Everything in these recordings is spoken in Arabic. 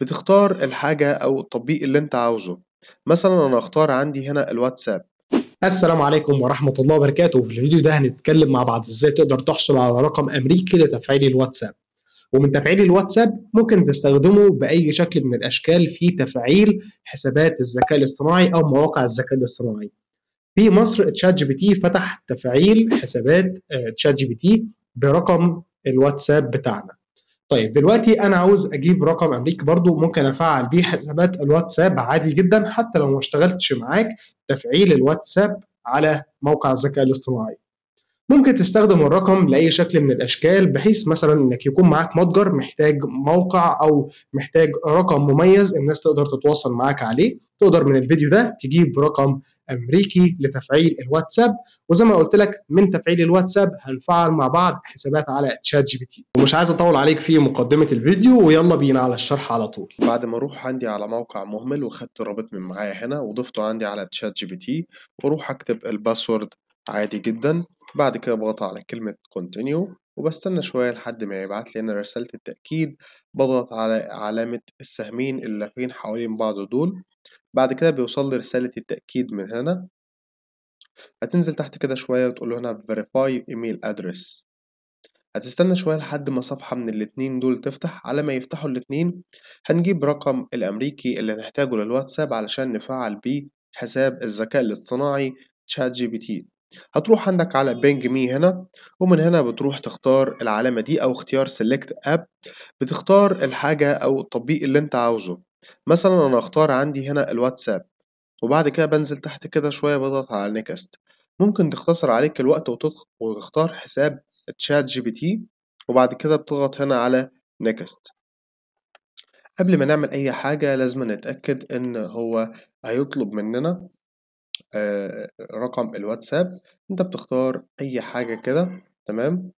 بتختار الحاجة أو التطبيق اللي أنت عاوزه مثلا أنا أختار عندي هنا الواتساب السلام عليكم ورحمة الله وبركاته في الفيديو ده هنتكلم مع بعض ازاي تقدر تحصل على رقم أمريكي لتفعيل الواتساب ومن تفعيل الواتساب ممكن تستخدمه بأي شكل من الأشكال في تفعيل حسابات الذكاء الاصطناعي أو مواقع الذكاء الاصطناعي في مصر تشات جي بي تي فتح تفعيل حسابات تشات جي بي تي برقم الواتساب بتاعنا طيب دلوقتي انا عاوز اجيب رقم امريكي برضو ممكن افعل بيه حسابات الواتساب عادي جدا حتى لو ما اشتغلتش معاك تفعيل الواتساب على موقع الذكاء الاصطناعي ممكن تستخدم الرقم لاي شكل من الاشكال بحيث مثلا انك يكون معاك متجر محتاج موقع او محتاج رقم مميز الناس تقدر تتواصل معاك عليه تقدر من الفيديو ده تجيب رقم امريكي لتفعيل الواتساب وزي ما قلت لك من تفعيل الواتساب هنفعل مع بعض حسابات على تشات جي بي تي ومش عايز اطول عليك في مقدمه الفيديو ويلا بينا على الشرح على طول بعد ما اروح عندي على موقع مهمل وخدت رابط من معايا هنا وضفته عندي على تشات جي بي تي واروح اكتب الباسورد عادي جدا بعد كده بضغط على كلمه كونتينيو وبستنى شوية لحد ما يبعت لي أنا رسالة التأكيد بضغط على علامة السهمين اللي لافين حوالين بعض دول بعد كده بيوصل لي رسالة التأكيد من هنا هتنزل تحت كده شوية وتقول له هنا verify email address هتستنى شوية لحد ما صفحة من الاتنين دول تفتح على ما يفتحوا الاتنين هنجيب رقم الأمريكي اللي نحتاجه للواتساب علشان نفعل بيه حساب الذكاء الاصطناعي تشات جي بي تي هتروح عندك على بينج مي هنا ومن هنا بتروح تختار العلامة دي أو اختيار سيلكت أب بتختار الحاجة أو التطبيق اللي أنت عاوزه مثلا أنا أختار عندي هنا الواتساب وبعد كده بنزل تحت كده شوية بضغط على نيكست ممكن تختصر عليك الوقت وتختار حساب تشات جي بي تي وبعد كده بتضغط هنا على نيكست قبل ما نعمل أي حاجة لازم نتأكد إن هو هيطلب مننا آه، رقم الواتساب انت بتختار اي حاجة كده تمام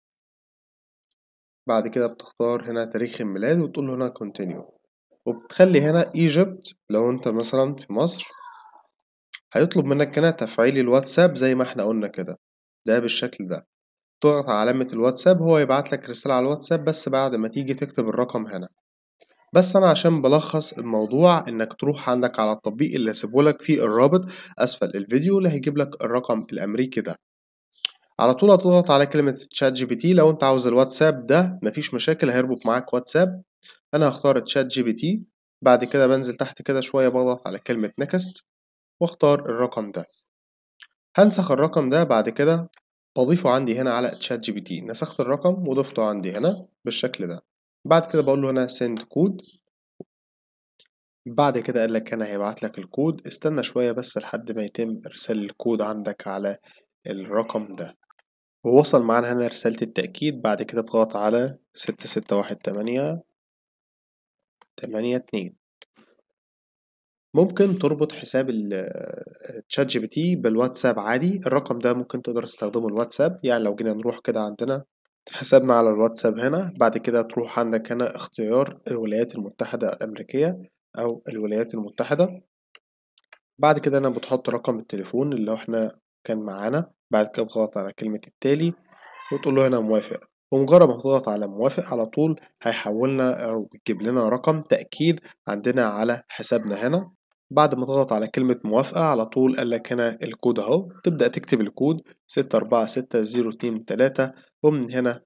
بعد كده بتختار هنا تاريخ الميلاد وتقول هنا كونتينيو وبتخلي هنا ايجيبت لو انت مثلا في مصر هيطلب منك هنا تفعيل الواتساب زي ما احنا قلنا كده ده بالشكل ده تضغط علامة الواتساب هو يبعت لك رسالة على الواتساب بس بعد ما تيجي تكتب الرقم هنا بس انا عشان بلخص الموضوع انك تروح عندك على التطبيق اللي هسيبهولك فيه الرابط اسفل الفيديو اللي هيجيب لك الرقم الامريكي ده على طول هتضغط على كلمة تشات جي بي تي لو انت عاوز الواتساب ده مفيش مشاكل هيربط معاك واتساب انا هختار تشات جي بي تي بعد كده بنزل تحت كده شوية بضغط على كلمة نكست واختار الرقم ده هنسخ الرقم ده بعد كده بضيفه عندي هنا على تشات جي بي تي نسخت الرقم وضفته عندي هنا بالشكل ده بعد كده بقول له هنا send كود بعد كده قال لك انا هيبعت لك الكود استنى شوية بس لحد ما يتم ارسال الكود عندك على الرقم ده ووصل معانا هنا رسالة التأكيد بعد كده بضغط على ستة ستة واحد تمانية تمانية اتنين ممكن تربط حساب الشات جي بي تي بالواتساب عادي الرقم ده ممكن تقدر تستخدمه الواتساب يعني لو جينا نروح كده عندنا حسابنا على الواتساب هنا بعد كده تروح عندك هنا اختيار الولايات المتحدة الأمريكية أو الولايات المتحدة بعد كده هنا بتحط رقم التليفون اللي هو احنا كان معانا بعد كده بتضغط على كلمة التالي وتقول له هنا موافق ومجرد ما تضغط على موافق على طول هيحولنا أو يجيب لنا رقم تأكيد عندنا على حسابنا هنا بعد ما تضغط على كلمة موافقة على طول قال لك هنا الكود أهو تبدأ تكتب الكود اتنين تلاتة ومن هنا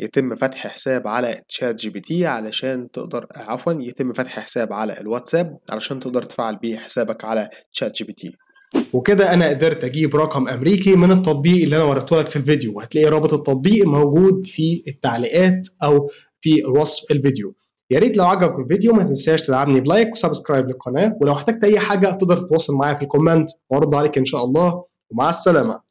يتم فتح حساب على تشات جي بي تي علشان تقدر عفوا يتم فتح حساب على الواتساب علشان تقدر تفعل بيه حسابك على تشات جي بي تي وكده انا قدرت اجيب رقم امريكي من التطبيق اللي انا وريته لك في الفيديو وهتلاقي رابط التطبيق موجود في التعليقات او في وصف الفيديو يا ريت لو عجبك الفيديو ما تنساش تدعمني بلايك وسبسكرايب للقناه ولو احتجت اي حاجه تقدر تتواصل معايا في الكومنت وارد عليك ان شاء الله ومع السلامه